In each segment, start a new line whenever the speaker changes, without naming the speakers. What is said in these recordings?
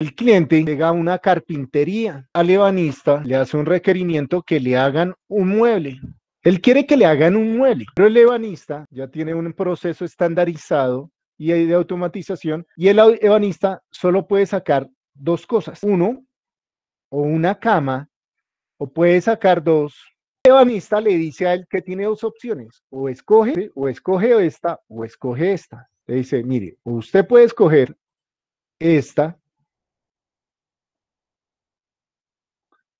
El cliente llega a una carpintería al ebanista, le hace un requerimiento que le hagan un mueble. Él quiere que le hagan un mueble, pero el ebanista ya tiene un proceso estandarizado y de automatización y el ebanista solo puede sacar dos cosas, uno o una cama o puede sacar dos. El ebanista le dice a él que tiene dos opciones, o escoge o escoge esta o escoge esta. Le dice, mire, usted puede escoger esta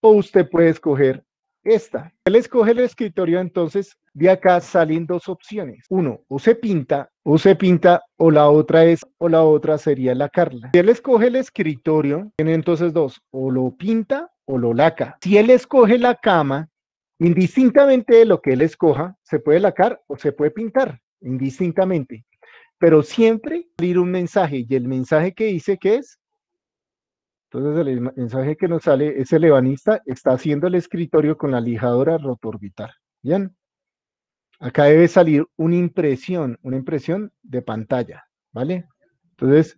o usted puede escoger esta. Él escoge el escritorio, entonces de acá salen dos opciones. Uno, o se pinta, o se pinta, o la otra es, o la otra sería la Carla. Si él escoge el escritorio, tiene entonces dos, o lo pinta o lo laca. Si él escoge la cama, indistintamente de lo que él escoja, se puede lacar o se puede pintar, indistintamente. Pero siempre salir un mensaje y el mensaje que dice que es entonces el mensaje que nos sale es el ebanista está haciendo el escritorio con la lijadora rotorbital. Bien. Acá debe salir una impresión, una impresión de pantalla, ¿vale? Entonces,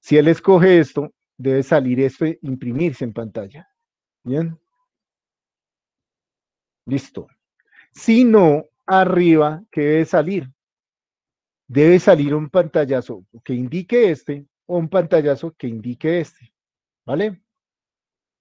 si él escoge esto, debe salir esto e imprimirse en pantalla. Bien. Listo. Si no, arriba, ¿qué debe salir? Debe salir un pantallazo que indique este o un pantallazo que indique este. ¿vale?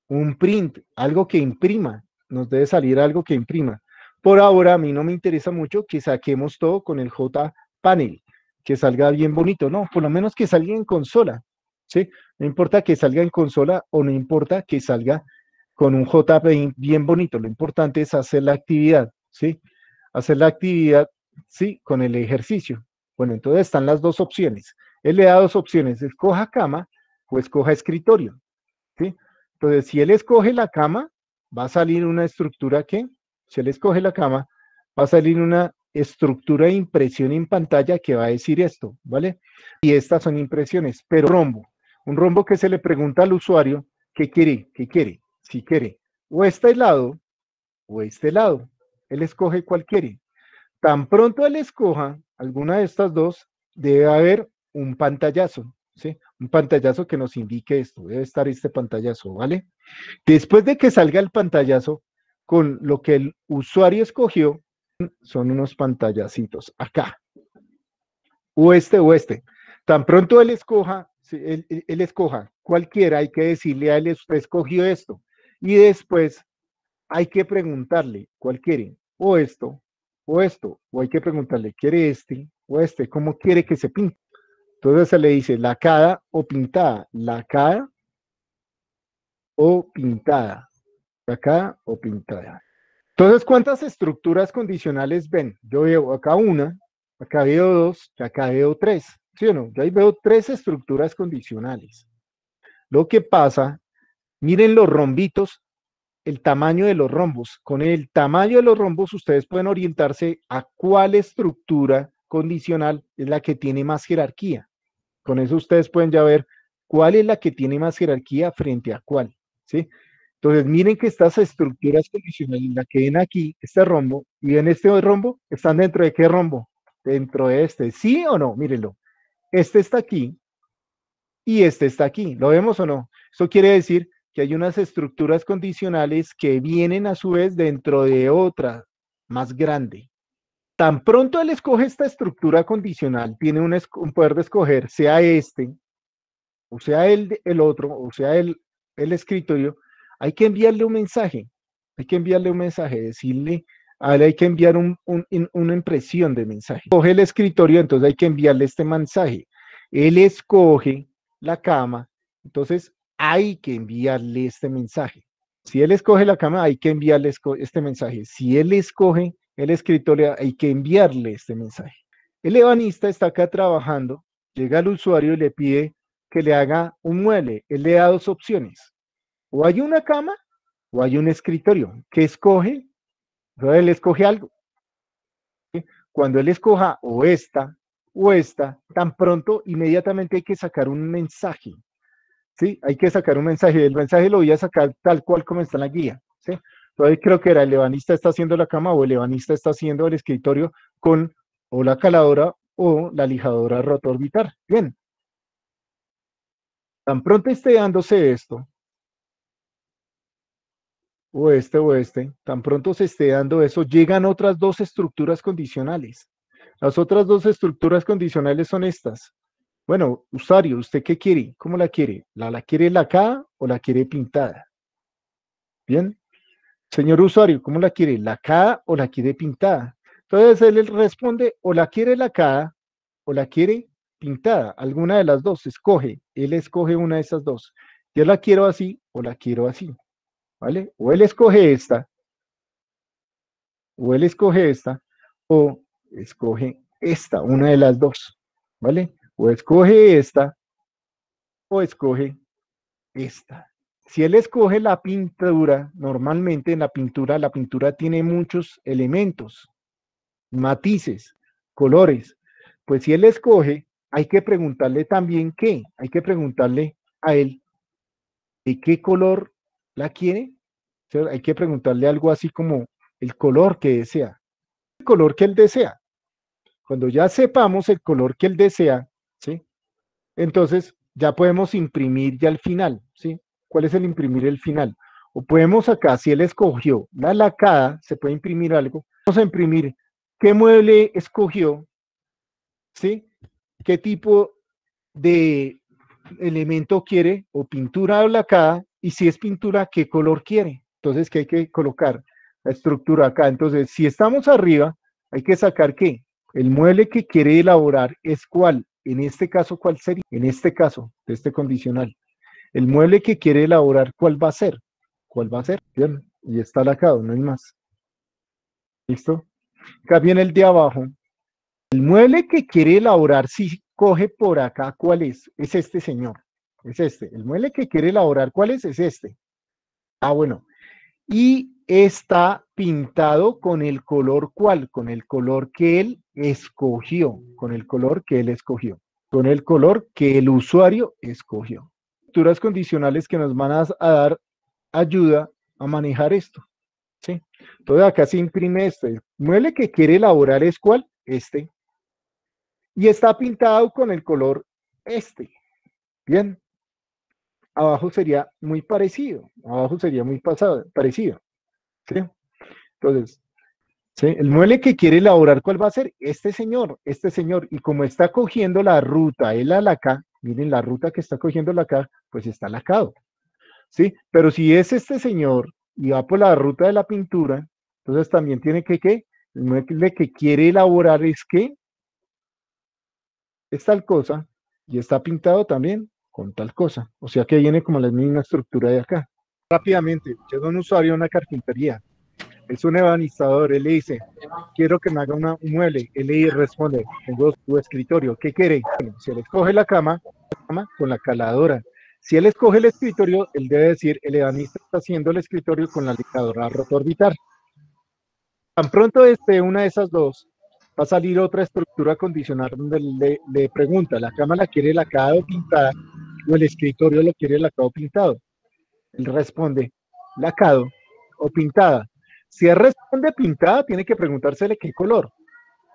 Un print, algo que imprima, nos debe salir algo que imprima. Por ahora a mí no me interesa mucho que saquemos todo con el J panel, que salga bien bonito, no, por lo menos que salga en consola, ¿sí? No importa que salga en consola o no importa que salga con un JPanel bien bonito, lo importante es hacer la actividad, ¿sí? Hacer la actividad, ¿sí? Con el ejercicio. Bueno, entonces están las dos opciones. Él le da dos opciones, escoja cama o escoja escritorio. Entonces, si él escoge la cama, va a salir una estructura que, si él escoge la cama, va a salir una estructura de impresión en pantalla que va a decir esto, ¿vale? Y estas son impresiones, pero rombo, un rombo que se le pregunta al usuario qué quiere, qué quiere, si quiere, o este lado, o este lado. Él escoge cuál quiere. Tan pronto él escoja alguna de estas dos, debe haber un pantallazo. Un pantallazo que nos indique esto, debe estar este pantallazo, ¿vale? Después de que salga el pantallazo, con lo que el usuario escogió, son unos pantallacitos acá, o este o este. Tan pronto él escoja, él, él, escoja cualquiera, hay que decirle a él, escogió esto. Y después hay que preguntarle cuál quiere, o esto, o esto, o hay que preguntarle, ¿quiere este o este? ¿Cómo quiere que se pinte? Entonces se le dice lacada o pintada, lacada o pintada, lacada o pintada. Entonces, ¿cuántas estructuras condicionales ven? Yo veo acá una, acá veo dos, acá veo tres, ¿sí o no? Yo ahí veo tres estructuras condicionales. Lo que pasa, miren los rombitos, el tamaño de los rombos. Con el tamaño de los rombos ustedes pueden orientarse a cuál estructura condicional es la que tiene más jerarquía. Con eso ustedes pueden ya ver cuál es la que tiene más jerarquía frente a cuál, ¿sí? Entonces, miren que estas estructuras condicionales, la que ven aquí, este rombo, y en este rombo, ¿están dentro de qué rombo? Dentro de este, ¿sí o no? Mírenlo. Este está aquí y este está aquí. ¿Lo vemos o no? Eso quiere decir que hay unas estructuras condicionales que vienen a su vez dentro de otra más grande. Tan pronto él escoge esta estructura condicional, tiene un, poder de escoger, sea este, o sea el, el otro, o sea el, escritorio, hay que enviarle un mensaje, hay que enviarle un mensaje, decirle, hay que enviar una impresión de mensaje. Escoge el escritorio, entonces hay que enviarle este mensaje. Él escoge la cama, entonces hay que enviarle este mensaje. Si él escoge la cama, hay que enviarle este mensaje. Si él escoge el escritorio hay que enviarle este mensaje. El ebanista está acá trabajando, llega al usuario y le pide que le haga un mueble. Él le da dos opciones. O hay una cama o hay un escritorio. ¿Qué escoge? Entonces él escoge algo. Cuando él escoja o esta o esta, tan pronto, inmediatamente hay que sacar un mensaje. ¿Sí? Hay que sacar un mensaje. El mensaje lo voy a sacar tal cual como está en la guía. ¿sí? Entonces creo que era el ebanista está haciendo la cama o el ebanista está haciendo el escritorio con o la caladora o la lijadora rotorbitar. Bien. Tan pronto esté dándose esto, o este o este, tan pronto se esté dando eso, llegan otras dos estructuras condicionales. Las otras dos estructuras condicionales son estas. Bueno, usuario, ¿usted qué quiere? ¿Cómo la quiere? ¿La, la quiere lacada o la quiere pintada? Bien, Señor usuario, ¿cómo la quiere? ¿La ¿Lacada o la quiere pintada? Entonces él responde, o la quiere la lacada o la quiere pintada, alguna de las dos, escoge, él escoge una de esas dos. Yo la quiero así o la quiero así, ¿vale? O él escoge esta, o él escoge esta, o escoge esta, una de las dos, ¿vale? O escoge esta, o escoge esta. Si él escoge la pintura, normalmente en la pintura, la pintura tiene muchos elementos, matices, colores. Pues si él escoge, hay que preguntarle también qué, hay que preguntarle a él de qué color la quiere. hay que preguntarle algo así como el color que desea, el color que él desea. Cuando ya sepamos el color que él desea, ¿sí? Entonces ya podemos imprimir ya al final, ¿sí? ¿Cuál es el imprimir el final? O podemos acá, si él escogió la lacada, se puede imprimir algo. Vamos a imprimir qué mueble escogió, ¿sí? ¿Qué tipo de elemento quiere? O pintura o lacada. Y si es pintura, ¿qué color quiere? Entonces, ¿qué hay que colocar? La estructura acá. Entonces, si estamos arriba, hay que sacar qué? El mueble que quiere elaborar es cuál. En este caso, ¿cuál sería? En este caso, de este condicional el mueble que quiere elaborar, ¿cuál va a ser? ¿Cuál va a ser? Bien, y está lacado, no hay más. ¿Listo? Acá viene el de abajo. El mueble que quiere elaborar, si coge por acá, ¿cuál es? Es este señor, es este. El mueble que quiere elaborar, ¿cuál es? Es este. Ah, bueno. Y está pintado con el color cuál, con el color que él escogió, con el color que él escogió, con el color que el usuario escogió estructuras condicionales que nos van a, dar ayuda a manejar esto. ¿sí? Entonces acá se imprime este. Mueble que quiere elaborar es cuál? Este. Y está pintado con el color este. Bien. Abajo sería muy parecido. Abajo sería muy pasado, parecido. Entonces, ¿sí? el mueble que quiere elaborar, ¿cuál va a ser? Este señor, este señor. Y como está cogiendo la ruta, él a la acá, miren la ruta que está cogiendo la acá, pues está lacado. ¿Sí? Pero si es este señor y va por la ruta de la pintura, entonces también tiene que, ¿qué? El que quiere elaborar es que es tal cosa y está pintado también con tal cosa. O sea que viene como la misma estructura de acá. Rápidamente, llega un usuario a una carpintería. Es un evanizador, él le dice, quiero que me haga un mueble. Él le responde, tengo tu escritorio, ¿qué quiere? se le coge la cama, la cama con la caladora. Si él escoge el escritorio, él debe decir, el ebanista está haciendo el escritorio con la roto vital. Tan pronto esté una de esas dos, va a salir otra estructura condicional donde le, pregunta, ¿la cámara quiere lacado o pintada o el escritorio lo quiere el acabado pintado? Él responde, lacado o pintada. Si él responde pintada, tiene que preguntársele qué color.